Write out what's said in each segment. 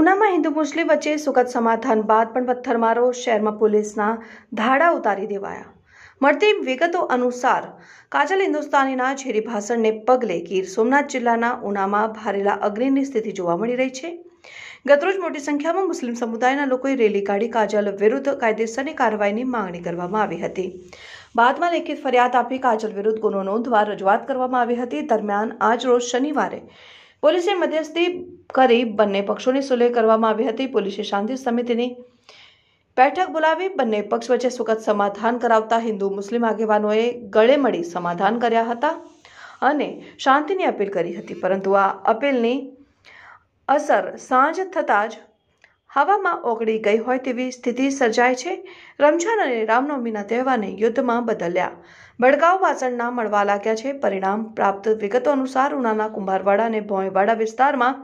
ઉનામાં હિન્દુ મુસ્લિમ વચ્ચે સુખદ સમાધાન બાદ પણ પથ્થરમારો શહેરમાં પોલીસના ધાડા ઉતારી દેવાયા મળતી વિગતો અનુસાર કાજલ હિન્દુસ્તાનીના ઝેરી ભાષણને પગલે ગીર સોમનાથ જિલ્લાના ઉનામાં ભારેલા અગ્નિની સ્થિતિ જોવા મળી રહી છે ગતરોજ મોટી સંખ્યામાં મુસ્લિમ સમુદાયના લોકોએ રેલી કાઢી કાજલ વિરુદ્ધ કાયદેસરની કાર્યવાહીની માંગણી કરવામાં આવી હતી બાદમાં લેખિત ફરિયાદ આપી કાજલ વિરુદ્ધ ગુનો નોંધવા રજૂઆત કરવામાં આવી હતી દરમિયાન આજ રોજ શનિવારે પોલીસે મધ્યસ્થી કરી બંને પક્ષોની સુલેહ કરવામાં આવી હતી પોલીસે શાંતિ સમિતિની બેઠક બોલાવી બંને પક્ષ વચ્ચે સુખદ સમાધાન કરાવતા હિન્દુ મુસ્લિમ આગેવાનોએ ગળે મળી સમાધાન કર્યા હતા અને શાંતિની અપીલ કરી હતી પરંતુ આ અપીલની અસર સાંજ થતાં જ હવામાં ઓગળી ગઈ હોય તેવી સ્થિતિ સર્જાય છે રમઝાન અને રામનવમીના તહેવારને યુદ્ધમાં બદલ્યા બડગાંવ વાસણના મળવા લાગ્યા છે પરિણામ પ્રાપ્ત વિગતો અનુસાર ઉનાના કુંભારવાડા અને ભોંયવાડા વિસ્તારમાં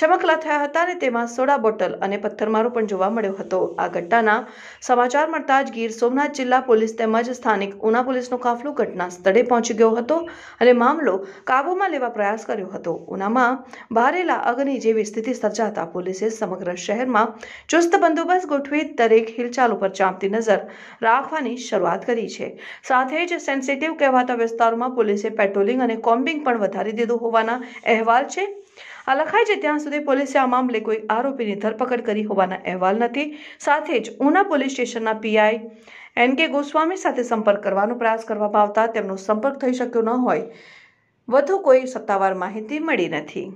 છમકલા થયા હતા અને તેમાં સોડા બોટલ અને પથ્થરમારો પણ જોવા મળ્યો હતો આ ઘટનાના સમાચાર મળતા જ ગીર સોમનાથ જિલ્લા પોલીસ તેમજ સ્થાનિક ઉના પોલીસનો કાફલો ઘટના સ્થળે પહોંચી ગયો હતો અને મામલો કાબૂમાં લેવા પ્રયાસ કર્યો હતો ઉનામાં ભારેલા અગ્નિ જેવી સ્થિતિ સર્જાતા પોલીસે સમગ્ર શહેરમાં ચુસ્ત બંદોબસ્ત ગોઠવી દરેક હિલચાલ ઉપર ચાંપતી નજર રાખવાની શરૂઆત કરી છે સાથે જ સેન્સિટિવ કહેવાતા વિસ્તારોમાં પોલીસે પેટ્રોલિંગ અને કોમ્બિંગ પણ વધારી દીધું હોવાના અહેવાલ છે આ લખાય છે ત્યાં સુધી પોલીસે આ મામલે કોઈ આરોપીની ધરપકડ કરી હોવાના અહેવાલ નથી સાથે જ ઉના પોલીસ સ્ટેશનના પીઆઈ એન કે ગોસ્વામી સાથે સંપર્ક કરવાનો પ્રયાસ કરવામાં આવતા તેમનો સંપર્ક થઈ શક્યો ન હોય વધુ કોઈ સત્તાવાર માહિતી મળી નથી